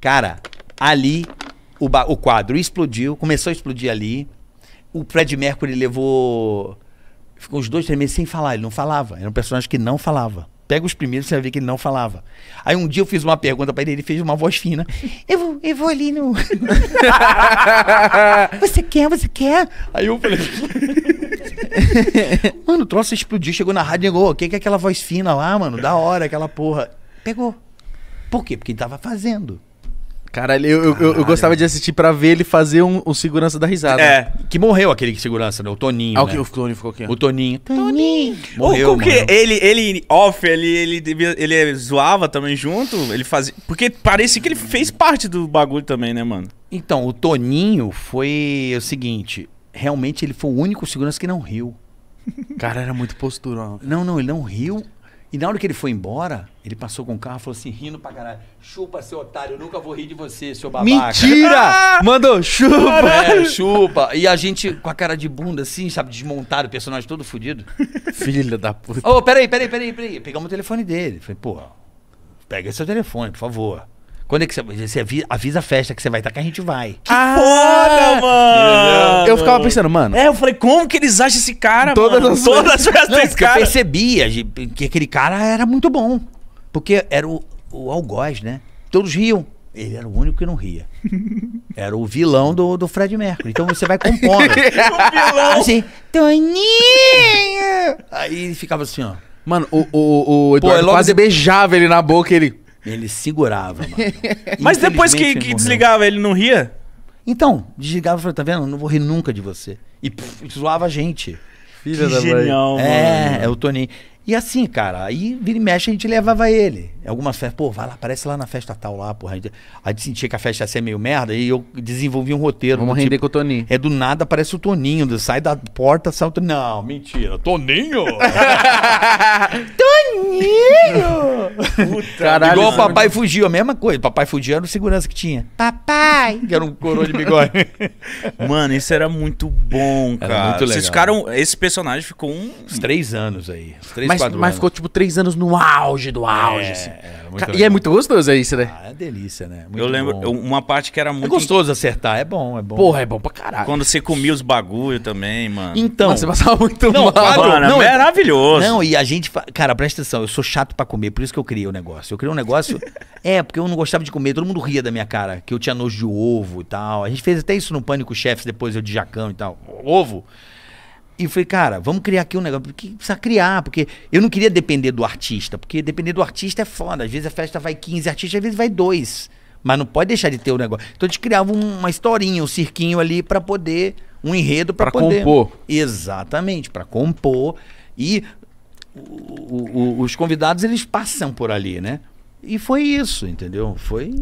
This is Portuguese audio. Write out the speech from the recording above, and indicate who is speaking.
Speaker 1: Cara, ali o, o quadro explodiu, começou a explodir ali. O Fred Mercury levou. Ficou uns dois, três meses sem falar, ele não falava. Era um personagem que não falava. Pega os primeiros, você vai ver que ele não falava. Aí um dia eu fiz uma pergunta para ele, ele fez uma voz fina. Eu vou, eu vou ali no. você quer, você quer? Aí eu falei. mano, o troço explodiu, chegou na rádio e ligou: o que é aquela voz fina lá, mano? Da hora, aquela porra. Pegou. Por quê? Porque ele tava fazendo. Caralho, eu, Caralho. Eu, eu, gostava de assistir pra ver ele fazer um, um segurança da risada. É, que morreu aquele segurança, né? O Toninho. Ah, né? o, Toninho ficou aqui. O Toninho. Toninho. Morreu, Ou, ele, ele, off, ele, ele, ele zoava também junto. Ele fazia. Porque parecia que ele fez parte do bagulho também, né, mano? Então, o Toninho foi o seguinte: realmente ele foi o único segurança que não riu. Cara, era muito posturão. Não, não, ele não riu e na hora que ele foi embora, ele passou com o carro e falou assim, rindo pra caralho. Chupa, seu otário, eu nunca vou rir de você, seu babaca. Mentira! Mandou, chupa! É, chupa. E a gente com a cara de bunda assim, sabe, desmontado, o personagem todo fodido Filha da puta. Ô, oh, peraí, peraí, peraí, peraí. Pegamos o telefone dele. Falei, pô, pega seu telefone, por favor. Quando é que você, você avisa, avisa a festa que você vai estar, tá, que a gente vai. Que ah, foda, mano! Eu ficava pensando, mano. É, eu falei, como que eles acham esse cara, todas mano? As todas as festas desse cara. Eu percebia que aquele cara era muito bom. Porque era o, o algoz, né? Todos riam. Ele era o único que não ria. Era o vilão do, do Fred Mercury. Então você vai compondo. o vilão! Assim, Toninho! Aí ficava assim, ó. Mano, o, o, o é Eduardo Pô, quase de... beijava ele na boca ele... Ele segurava, mano. Mas depois que, que desligava, ele não ria? Então, desligava e falava, tá vendo? Não vou rir nunca de você. E pff, zoava a gente. Filha que da genial, mãe. É, é o Toninho. E assim, cara, aí vira e mexe, a gente levava ele. Algumas festas, pô, vai lá, aparece lá na festa tal lá, porra. A gente, a gente sentia que a festa ia ser meio merda e eu desenvolvi um roteiro. Vamos render tipo, com o Toninho. É do nada, aparece o Toninho. Sai da porta, sai o Toninho. Não, mentira. Toninho! Toninho! Caralho, Igual o é papai fugiu, a mesma coisa. Papai fugiu era o segurança que tinha. Papai! Que era um coroa de bigode. Mano, isso era muito bom, cara. Era muito legal. Vocês ficaram. Esse personagem ficou um... uns três anos aí. Uns três, mas, quatro mas anos. ficou tipo três anos no auge do auge. É, assim. é e é muito gostoso isso, né? Ah, é delícia, né? Muito eu lembro bom. uma parte que era é muito. É gostoso acertar, é bom, é bom. Porra, é bom pra caralho. Quando você comia os bagulho também, mano. Então. você passava muito não, mal. mano, não, é maravilhoso. Não, e a gente. Cara, presta atenção, eu sou chato pra comer, por isso que eu criei o negócio negócio. Eu criei um negócio. é, porque eu não gostava de comer, todo mundo ria da minha cara, que eu tinha nojo de ovo e tal. A gente fez até isso no Pânico Chefs, depois eu de Jacão e tal. Ovo. E falei, cara, vamos criar aqui um negócio. Porque precisa criar, porque eu não queria depender do artista, porque depender do artista é foda. Às vezes a festa vai 15 artistas, às vezes vai dois. Mas não pode deixar de ter o um negócio. Então a gente criava uma historinha, um cirquinho ali para poder. Um enredo para poder. Para compor. Exatamente, para compor. E o, os convidados eles passam por ali, né? E foi isso, entendeu? Foi.